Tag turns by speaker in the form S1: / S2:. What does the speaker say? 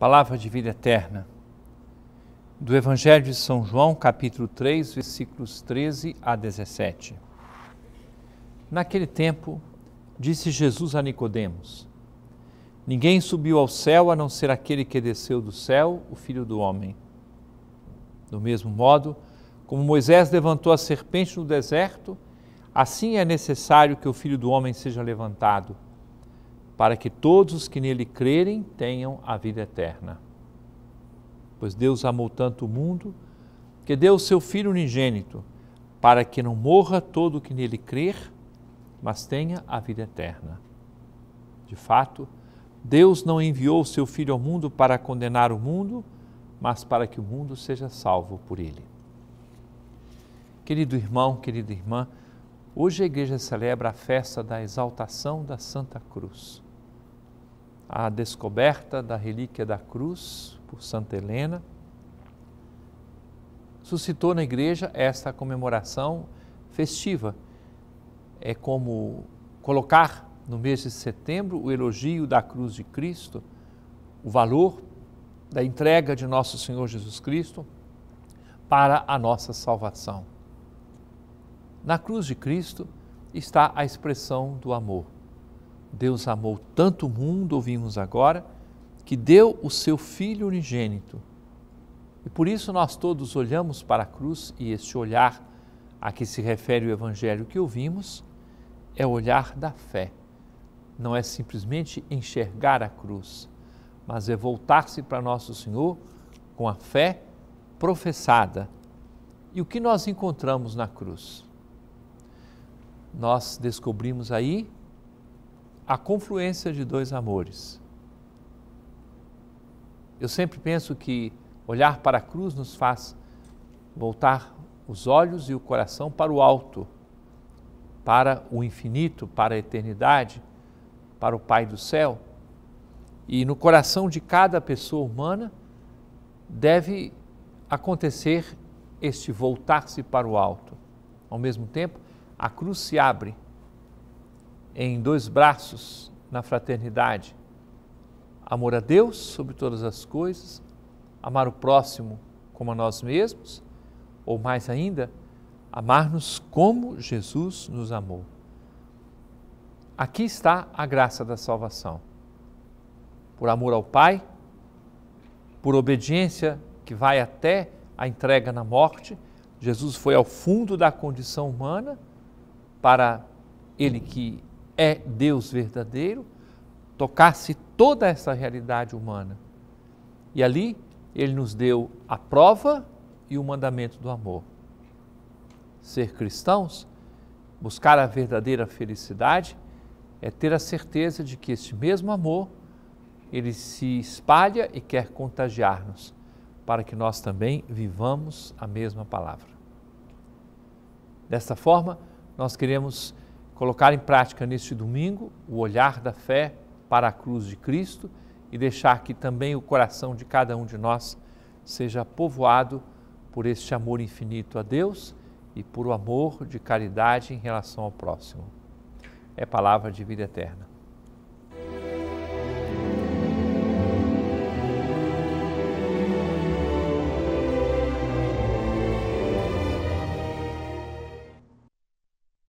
S1: palavra de vida eterna. Do Evangelho de São João, capítulo 3, versículos 13 a 17. Naquele tempo, disse Jesus a Nicodemos: Ninguém subiu ao céu a não ser aquele que desceu do céu, o Filho do homem. Do mesmo modo, como Moisés levantou a serpente no deserto, assim é necessário que o Filho do homem seja levantado para que todos os que nele crerem tenham a vida eterna. Pois Deus amou tanto o mundo que deu o seu Filho unigênito, para que não morra todo o que nele crer, mas tenha a vida eterna. De fato, Deus não enviou o seu Filho ao mundo para condenar o mundo, mas para que o mundo seja salvo por ele. Querido irmão, querida irmã, hoje a igreja celebra a festa da exaltação da Santa Cruz a descoberta da relíquia da cruz por Santa Helena, suscitou na igreja esta comemoração festiva. É como colocar no mês de setembro o elogio da cruz de Cristo, o valor da entrega de nosso Senhor Jesus Cristo para a nossa salvação. Na cruz de Cristo está a expressão do amor. Deus amou tanto o mundo, ouvimos agora, que deu o seu Filho unigênito. E por isso nós todos olhamos para a cruz e este olhar a que se refere o Evangelho que ouvimos é o olhar da fé. Não é simplesmente enxergar a cruz, mas é voltar-se para Nosso Senhor com a fé professada. E o que nós encontramos na cruz? Nós descobrimos aí a confluência de dois amores. Eu sempre penso que olhar para a cruz nos faz voltar os olhos e o coração para o alto, para o infinito, para a eternidade, para o Pai do céu. E no coração de cada pessoa humana deve acontecer este voltar-se para o alto. Ao mesmo tempo, a cruz se abre em dois braços na fraternidade. Amor a Deus sobre todas as coisas, amar o próximo como a nós mesmos, ou mais ainda, amar-nos como Jesus nos amou. Aqui está a graça da salvação. Por amor ao Pai, por obediência que vai até a entrega na morte, Jesus foi ao fundo da condição humana para ele que é Deus verdadeiro, tocasse toda essa realidade humana. E ali ele nos deu a prova e o mandamento do amor. Ser cristãos, buscar a verdadeira felicidade, é ter a certeza de que este mesmo amor ele se espalha e quer contagiar-nos, para que nós também vivamos a mesma palavra. Desta forma, nós queremos colocar em prática neste domingo o olhar da fé para a cruz de Cristo e deixar que também o coração de cada um de nós seja povoado por este amor infinito a Deus e por o amor de caridade em relação ao próximo. É palavra de vida eterna.